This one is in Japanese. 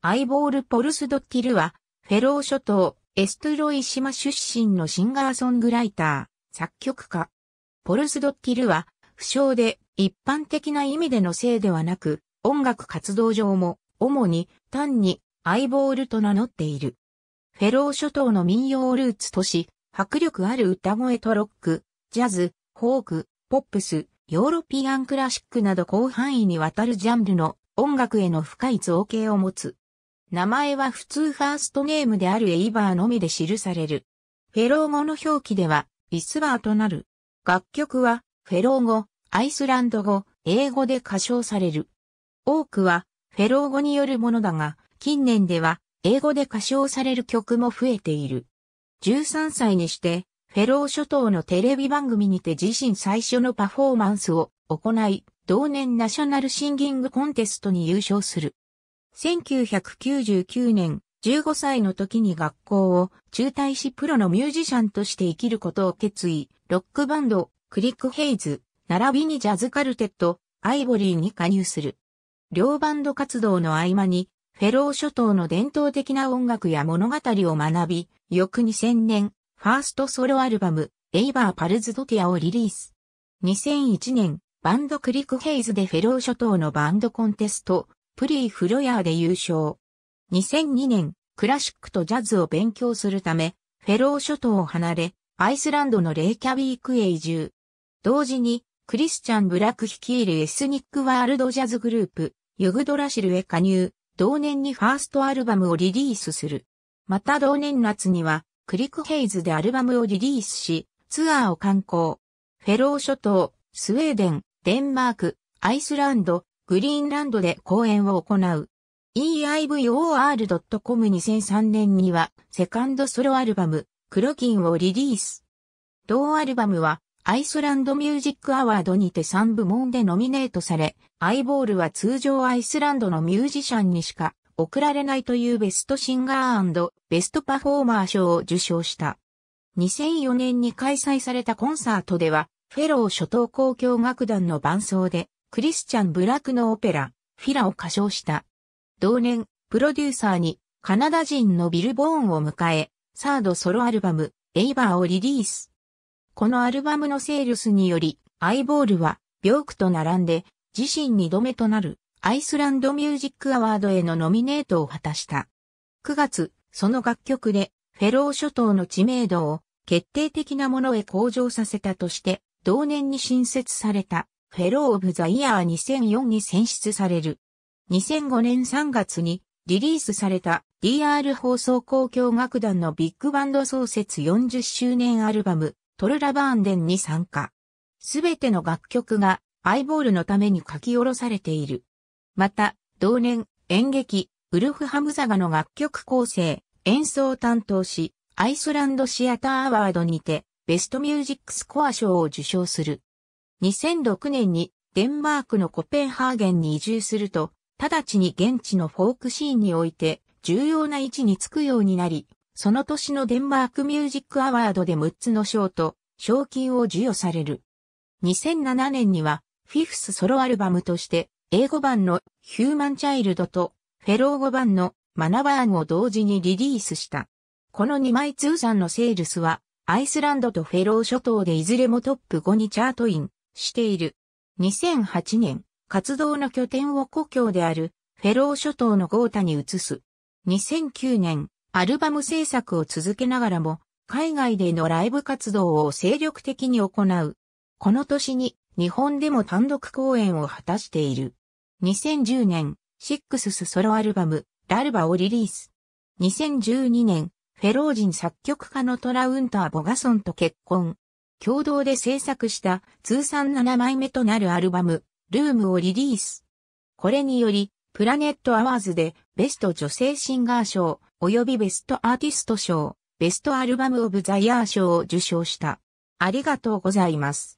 アイボール・ポルスドッキルは、フェロー諸島、エストロイ島出身のシンガーソングライター、作曲家。ポルスドッキルは、不詳で、一般的な意味での性ではなく、音楽活動上も、主に、単に、アイボールと名乗っている。フェロー諸島の民謡ルーツとし、迫力ある歌声とロック、ジャズ、フォーク、ポップス、ヨーロピアンクラシックなど広範囲にわたるジャンルの音楽への深い造形を持つ。名前は普通ファーストネームであるエイバーのみで記される。フェロー語の表記では、イスバーとなる。楽曲は、フェロー語、アイスランド語、英語で歌唱される。多くは、フェロー語によるものだが、近年では、英語で歌唱される曲も増えている。13歳にして、フェロー諸島のテレビ番組にて自身最初のパフォーマンスを行い、同年ナショナルシンギングコンテストに優勝する。1999年、15歳の時に学校を中退しプロのミュージシャンとして生きることを決意、ロックバンド、クリックヘイズ、並びにジャズカルテット、アイボリーに加入する。両バンド活動の合間に、フェロー諸島の伝統的な音楽や物語を学び、翌2000年、ファーストソロアルバム、エイバーパルズドティアをリリース。2001年、バンドクリックヘイズでフェロー諸島のバンドコンテスト、プリー・フロヤーで優勝。2002年、クラシックとジャズを勉強するため、フェロー諸島を離れ、アイスランドのレイキャビークへ移住。同時に、クリスチャン・ブラック率いるエスニックワールドジャズグループ、ユグドラシルへ加入、同年にファーストアルバムをリリースする。また同年夏には、クリックヘイズでアルバムをリリースし、ツアーを観光。フェロー諸島、スウェーデン、デンマーク、アイスランド、グリーンランドで講演を行う。eivor.com2003 年にはセカンドソロアルバム、クロキンをリリース。同アルバムはアイスランドミュージックアワードにて3部門でノミネートされ、アイボールは通常アイスランドのミュージシャンにしか贈られないというベストシンガーベストパフォーマー賞を受賞した。2004年に開催されたコンサートでは、フェロー初等交響楽団の伴奏でクリスチャン・ブラックのオペラ、フィラを歌唱した。同年、プロデューサーにカナダ人のビル・ボーンを迎え、サードソロアルバム、エイバーをリリース。このアルバムのセールスにより、アイボールは、病苦と並んで、自身2度目となる、アイスランドミュージックアワードへのノミネートを果たした。9月、その楽曲で、フェロー諸島の知名度を、決定的なものへ向上させたとして、同年に新設された、フェロー・オブ・ザ・イヤー2004に選出される。2005年3月にリリースされた DR 放送交響楽団のビッグバンド創設40周年アルバムトルラバーンデンに参加。すべての楽曲がアイボールのために書き下ろされている。また、同年演劇ウルフハムザガの楽曲構成、演奏を担当し、アイスランドシアターアワードにてベストミュージックスコア賞を受賞する。2006年にデンマークのコペンハーゲンに移住すると、直ちに現地のフォークシーンにおいて重要な位置につくようになり、その年のデンマークミュージックアワードで6つの賞と賞金を授与される。2007年にはフィフスソロアルバムとして英語版のヒューマンチャイルドとフェロー語版のマナバーンを同時にリリースした。この2枚通算のセールスはアイスランドとフェロー諸島でいずれもトップ5にチャートイン。している。2008年、活動の拠点を故郷であるフェロー諸島のゴータに移す。2009年、アルバム制作を続けながらも、海外でのライブ活動を精力的に行う。この年に、日本でも単独公演を果たしている。2010年、シックススソロアルバム、ラルバをリリース。2012年、フェロー人作曲家のトラウンター・ボガソンと結婚。共同で制作した通算7枚目となるアルバム、ルームをリリース。これにより、プラネットアワーズでベスト女性シンガー賞及びベストアーティスト賞、ベストアルバムオブザイヤー賞を受賞した。ありがとうございます。